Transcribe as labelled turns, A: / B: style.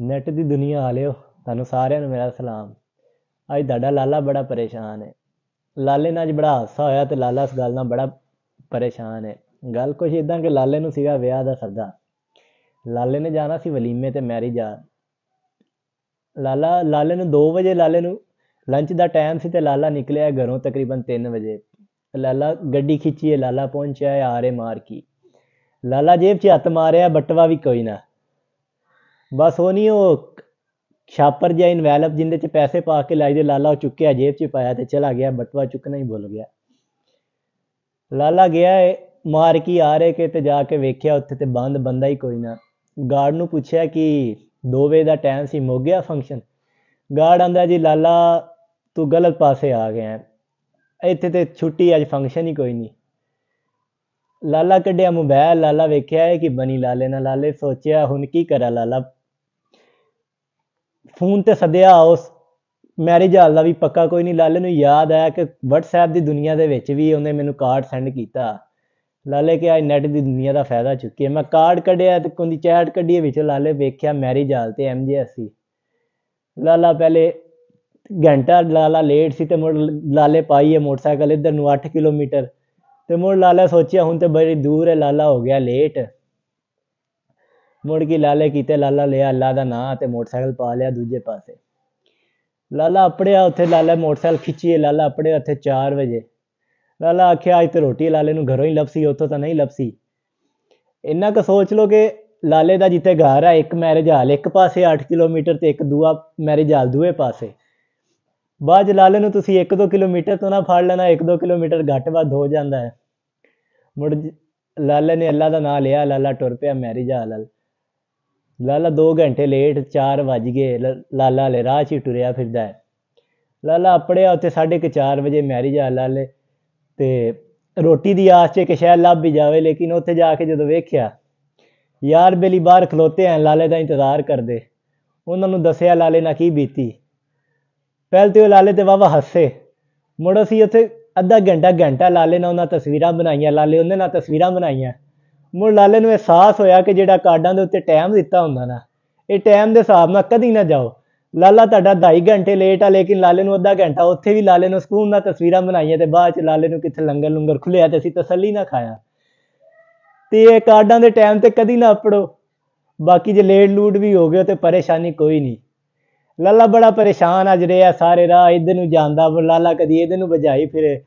A: net ਦੀ ਦੁਨੀਆ ਵਾਲਿਓ ਤੁਹਾਨੂੰ ਸਾਰਿਆਂ ਨੂੰ ਮੇਰਾ ਸਲਾਮ ਅੱਜ ਤੁਹਾਡਾ ਲਾਲਾ ਬੜਾ ਪਰੇਸ਼ਾਨ ਹੈ ਲਾਲੇ ਨਾਲ ਅੱਜ ਬੜਾ ਹਾਸਾ ਹੋਇਆ ਤੇ ਲਾਲਾ ਇਸ ਗੱਲ ਨਾਲ ਬੜਾ ਪਰੇਸ਼ਾਨ ਹੈ ਗੱਲ ਕੁਝ ਇਦਾਂ ਕਿ ਲਾਲੇ ਨੂੰ ਸੀਗਾ ਵਿਆਹ ਦਾ ਸੱਦਾ ਲਾਲੇ ਨੇ ਜਾਣਾ ਸੀ ਵਲੀਮੇ ਤੇ ਮੈਰਿਜ ਆ ਲਾਲਾ ਲਾਲੇ ਨੂੰ 2 ਵਜੇ ਲਾਲੇ ਨੂੰ ਲੰਚ ਦਾ ਟਾਈਮ ਸੀ ਤੇ ਲਾਲਾ ਨਿਕਲਿਆ ਘਰੋਂ ਤਕਰੀਬਨ 3 ਵਜੇ ਲਾਲਾ ਗੱਡੀ ਖਿੱਚੀ ਲਾਲਾ ਪਹੁੰਚਿਆ ਆਰੇ ਮਾਰ ਕੀ ਲਾਲਾ ਜੇਬ 'ਚ ਹੱਥ ਮਾਰਿਆ ਬਟਵਾ ਵੀ ਕੋਈ ਨਾ ਬਸ ਉਹ ਨਹੀਂ ਉਹ ਛਾਪਰ ਜਾਂ ਇਨਵੈਲਪ ਜਿੰਦੇ ਚ ਪੈਸੇ ਪਾ ਕੇ ਲਾਈ ਦੇ ਲਾਲਾ ਉਹ ਚੁੱਕਿਆ ਜੇਬ ਚ ਪਾਇਆ ਤੇ ਚਲਾ ਗਿਆ ਬਟਵਾ ਚੁੱਕਣਾ ਹੀ ਭੁੱਲ ਗਿਆ ਲਾਲਾ ਗਿਆ ਏ ਮਾਰ ਕੀ ਆ ਰਹੇ ਕਿ ਤੇ ਜਾ ਕੇ ਵੇਖਿਆ ਉੱਥੇ ਤੇ ਬੰਦ ਬੰਦਾ ਹੀ ਕੋਈ ਨਾ ਗਾਰਡ ਨੂੰ ਪੁੱਛਿਆ ਕਿ 2 ਦਾ ਟਾਈਮ ਸੀ ਮੁੱਕ ਗਿਆ ਫੰਕਸ਼ਨ ਗਾਰਡ ਆਂਦਾ ਜੀ ਲਾਲਾ ਤੂੰ ਗਲਤ ਪਾਸੇ ਆ ਗਿਆ ਇੱਥੇ ਤੇ ਛੁੱਟੀ ਅੱਜ ਫੰਕਸ਼ਨ ਹੀ ਕੋਈ ਨਹੀਂ ਲਾਲਾ ਕੱਢਿਆ ਮੋਬਾਈਲ ਲਾਲਾ ਵੇਖਿਆ ਕਿ ਬਣੀ ਲਾਲੇ ਨਾਲ ਲਾਲੇ ਸੋਚਿਆ ਹੁਣ ਕੀ ਕਰਾਂ ਲਾਲਾ ਫੋਨ ਤੇ ਸੱਦਿਆ ਉਸ ਮੈਰਿਜ ਹਾਲ ਦਾ ਵੀ ਪੱਕਾ ਕੋਈ ਨਹੀਂ ਲਾਲੇ ਨੂੰ ਯਾਦ ਆਇਆ ਕਿ WhatsApp ਦੀ ਦੁਨੀਆ ਦੇ ਵਿੱਚ ਵੀ ਉਹਨੇ ਮੈਨੂੰ ਕਾਰਡ ਸੈਂਡ ਕੀਤਾ ਲਾਲੇ ਕਿ ਆ ਨੈਟ ਦੀ ਦੁਨੀਆ ਦਾ ਫਾਇਦਾ ਚੁੱਕੀ ਮੈਂ ਕਾਰਡ ਕੱਢਿਆ ਤੇ ਕੋਈ ਚੈਟ ਕੱਢੀ ਵਿੱਚ ਲਾਲੇ ਵੇਖਿਆ ਮੈਰਿਜ ਹਾਲ ਤੇ ਐਮਜੀਐਸਸੀ ਲਾਲਾ ਪਹਿਲੇ ਘੰਟਾ ਲਾਲਾ ਲੇਟ ਸੀ ਤੇ ਮੋੜ ਲਾਲੇ ਪਾਈ ਹੈ ਮੋਟਰਸਾਈਕਲ ਇੱਧਰ ਨੂੰ 8 ਕਿਲੋਮੀਟਰ ਤੇ ਮੋੜ ਲਾਲਾ ਸੋਚਿਆ ਹੁਣ ਤੇ ਬੜੀ ਦੂਰ ਹੈ ਲਾਲਾ ਹੋ ਗਿਆ ਲੇਟ ਮੁੜ ਕੇ ਲਾਲੇ ਕੀਤੇ ਲਾਲਾ ਲਿਆ ਅੱਲਾ ਦਾ ਨਾਂ ਤੇ ਮੋਟਰਸਾਈਕਲ ਪਾ ਲਿਆ ਦੂਜੇ ਪਾਸੇ ਲਾਲਾ ਅਪੜਿਆ ਉੱਥੇ ਲਾਲਾ ਮੋਟਰਸਾਈਕਲ ਖਿੱਚੀਏ ਲਾਲਾ ਅਪੜਿਆ ਉੱਥੇ 4 ਵਜੇ ਲਾਲਾ ਆਖਿਆ ਅੱਜ ਤੇ ਰੋਟੀ ਲਾਲੇ ਨੂੰ ਘਰੋਂ ਹੀ ਲੱਭਸੀ ਉੱਥੋਂ ਤਾਂ ਨਹੀਂ ਲੱਭਸੀ ਇੰਨਾ ਕੁ ਸੋਚ ਲੋ ਕਿ ਲਾਲੇ ਦਾ ਜਿੱਥੇ ਘਰ ਆ ਇੱਕ ਮੈਰਿਜ ਹਾਲ ਇੱਕ ਪਾਸੇ 8 ਕਿਲੋਮੀਟਰ ਤੇ ਇੱਕ ਦੂਆ ਮੈਰਿਜ ਹਾਲ ਦੂਏ ਪਾਸੇ ਬਾਅਦ ਲਾਲੇ ਨੂੰ ਤੁਸੀਂ 1-2 ਕਿਲੋਮੀਟਰ ਤੋਂ ਨਾ ਫੜ ਲੈਣਾ 1-2 ਕਿਲੋਮੀਟਰ ਘੱਟ ਵੱਧ ਹੋ ਜਾਂਦਾ ਹੈ ਮੁੜ ਲਾਲੇ ਨੇ ਅੱਲਾ ਦਾ ਨਾਮ ਲਿਆ ਲਾਲਾ ਟੁਰ ਪਿਆ ਮੈਰਿਜ ਹਾਲ ਲਾਲਾ 2 ਘੰਟੇ ਲੇਟ 4 ਵਜ ਗਏ ਲਾਲਾ ਲੈ ਰਾਹ 'ਚ ਹੀ ਟੁਰਿਆ ਫਿਰਦਾ ਹੈ ਲਾਲਾ ਆਪੜਿਆ ਉੱਤੇ 4:30 ਵਜੇ ਮੈਰਿਜ ਆ ਲਾਲੇ ਤੇ ਰੋਟੀ ਦੀ ਆਸ 'ਚ ਕਿ ਸ਼ਾਇਦ ਲੱਭ ਵੀ ਜਾਵੇ ਲੇਕਿਨ ਉੱਥੇ ਜਾ ਕੇ ਜਦੋਂ ਵੇਖਿਆ ਯਾਰ ਬੇਲੀ ਬਾਹਰ ਖਲੋਤੇ ਆ ਲਾਲੇ ਦਾ ਇੰਤਜ਼ਾਰ ਕਰਦੇ ਉਹਨਾਂ ਨੂੰ ਦੱਸਿਆ ਲਾਲੇ ਨਾਲ ਕੀ ਬੀਤੀ ਪਹਿਲ ਤੇ ਲਾਲੇ ਤੇ ਵਾਵਾ ਹੱਸੇ ਮੁੜ ਅਸੀਂ ਉੱਥੇ ਅੱਧਾ ਘੰਟਾ ਘੰਟਾ ਲਾਲੇ ਨਾਲ ਉਹਨਾਂ ਤਸਵੀਰਾਂ ਬਣਾਈਆਂ ਲਾਲੇ ਉਹਨੇ ਨਾਲ ਤਸਵੀਰਾਂ ਬਣਾਈਆਂ ਮੁਰ ਲਾਲੇ ਨੂੰ ਅਹਿਸਾਸ ਹੋਇਆ ਕਿ ਜਿਹੜਾ ਕਾਡਾਂ ਦੇ ਉੱਤੇ ਟਾਈਮ ਦਿੱਤਾ ਹੁੰਦਾ ਨਾ ਇਹ ਟਾਈਮ ਦੇ ਹਿਸਾਬ ਨਾਲ ਕਦੀ ਨਾ ਜਾਓ ਲਾਲਾ ਤੁਹਾਡਾ 2.5 ਘੰਟੇ ਲੇਟ ਆ ਲੇਕਿਨ ਲਾਲੇ ਨੂੰ ਅੱਧਾ ਘੰਟਾ ਉੱਥੇ ਵੀ ਲਾਲੇ ਨੂੰ ਸਕੂਨ ਨਾਲ ਤਸਵੀਰਾਂ ਬਣਾਈਆਂ ਤੇ ਬਾਅਦ ਚ ਲਾਲੇ ਨੂੰ ਕਿੱਥੇ ਲੰਗਰ ਲੰਗਰ ਖੁੱਲਿਆ ਤੇ ਅਸੀਂ ਤਸੱਲੀ ਨਾ ਖਾਇਆ ਤੇ ਇਹ ਕਾਡਾਂ ਦੇ ਟਾਈਮ ਤੇ ਕਦੀ ਨਾ ਅਪੜੋ ਬਾਕੀ ਜੇ ਲੇਟ ਲੂਟ ਵੀ ਹੋ ਗਿਆ ਤੇ ਪਰੇਸ਼ਾਨੀ ਕੋਈ ਨਹੀਂ ਲਾਲਾ ਬੜਾ ਪਰੇਸ਼ਾਨ ਅਜ ਰਿਹਾ ਸਾਰੇ ਰਾਹ ਇਧਰ ਨੂੰ ਜਾਂਦਾ ਲਾਲਾ ਕਦੀ ਇਹਦੇ ਨੂੰ ਵਜਾਈ ਫਿਰੇ